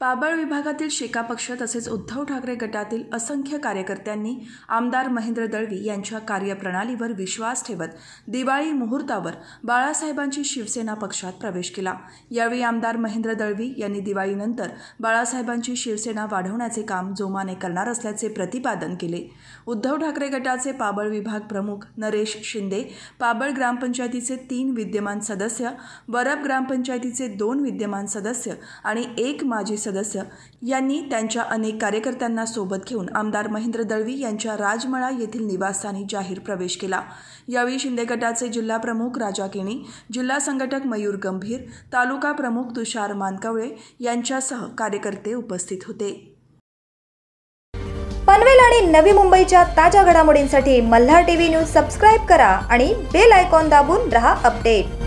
पाबळ विभागातील शेका पक्ष तसेच उद्धव ठाकरे गटातील असंख्य कार्यकर्त्यांनी आमदार महेंद्र दळवी यांच्या कार्यप्रणालीवर विश्वास ठेवत दिवाळी मुहूर्तावर बाळासाहेबांची शिवसेना पक्षात प्रवेश केला यावेळी आमदार महेंद्र दळवी यांनी दिवाळीनंतर बाळासाहेबांची शिवसेना वाढवण्याचे काम जोमाने करणार असल्याचे प्रतिपादन केले उद्धव ठाकरे गटाचे पाबळ विभाग प्रमुख नरेश शिंदे पाबळ ग्रामपंचायतीचे तीन विद्यमान सदस्य वरब ग्रामपंचायतीचे दोन विद्यमान सदस्य आणि एक माजी सदस्य यांनी त्यांच्या अनेक कार्यकर्त्यांना सोबत घेऊन आमदार महेंद्र दळवी यांच्या राजमळा येथील निवासस्थानी जाहीर प्रवेश केला यावेळी शिंदे गटाचे जिल्हा प्रमुख राजा केणी जिल्हा संघटक मयूर गंभीर तालुका प्रमुख तुषार मानकवळे यांच्यासह कार्यकर्ते उपस्थित होते पनवेल आणि नवी मुंबईच्या ताज्या घडामोडींसाठी मल्हार टीव्ही न्यूज सबस्क्राईब करा आणि बेल आयकॉन दाबून रहा अपडेट